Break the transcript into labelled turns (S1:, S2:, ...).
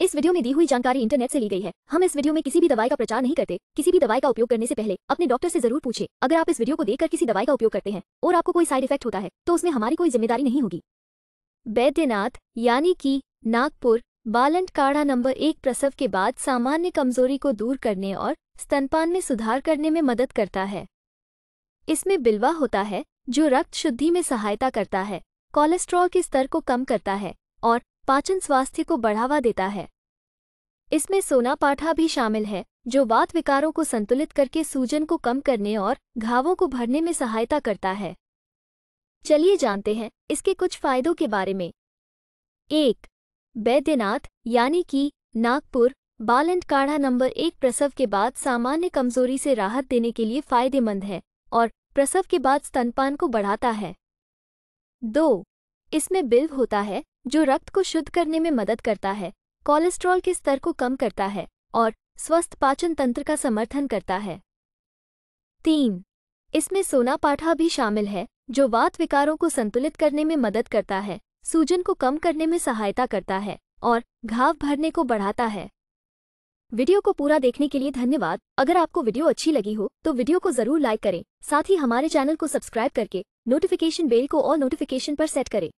S1: इस वीडियो में दी हुई जानकारी इंटरनेट से ली गई है हम इस वीडियो में किसी भी दवाई का प्रचार नहीं करते किसी भी दवाई का उपयोग करने से पहले अपने डॉक्टर से जरूर पूछे अगर आप इस वीडियो को देखकर किसी दवाई का उपयोग करते हैं और आपको कोई साइड इफेक्ट होता है तो उसमें हमारी कोई जिम्मेदारी नहीं होगी बैद्यनाथ यानी कि नागपुर बालंट काढ़ा नंबर एक प्रसव के बाद सामान्य कमजोरी को दूर करने और स्तनपान में सुधार करने में मदद करता है इसमें बिलवा होता है जो रक्त शुद्धि में सहायता करता है कोलेस्ट्रॉल के स्तर को कम करता है और पाचन स्वास्थ्य को बढ़ावा देता है इसमें सोना पाठा भी शामिल है जो वात विकारों को संतुलित करके सूजन को कम करने और घावों को भरने में सहायता करता है चलिए जानते हैं इसके कुछ फायदों के बारे में एक बैद्यनाथ यानी कि नागपुर बालंट काढ़ा नंबर एक प्रसव के बाद सामान्य कमजोरी से राहत देने के लिए फायदेमंद है और प्रसव के बाद स्तनपान को बढ़ाता है दो इसमें बिल्व होता है जो रक्त को शुद्ध करने में मदद करता है कोलेस्ट्रॉल के स्तर को कम करता है और स्वस्थ पाचन तंत्र का समर्थन करता है तीन इसमें सोना पाठा भी शामिल है जो वात विकारों को संतुलित करने में मदद करता है सूजन को कम करने में सहायता करता है और घाव भरने को बढ़ाता है वीडियो को पूरा देखने के लिए धन्यवाद अगर आपको वीडियो अच्छी लगी हो तो वीडियो को जरूर लाइक करें साथ ही हमारे चैनल को सब्सक्राइब करके नोटिफिकेशन बेल को और नोटिफिकेशन पर सेट करें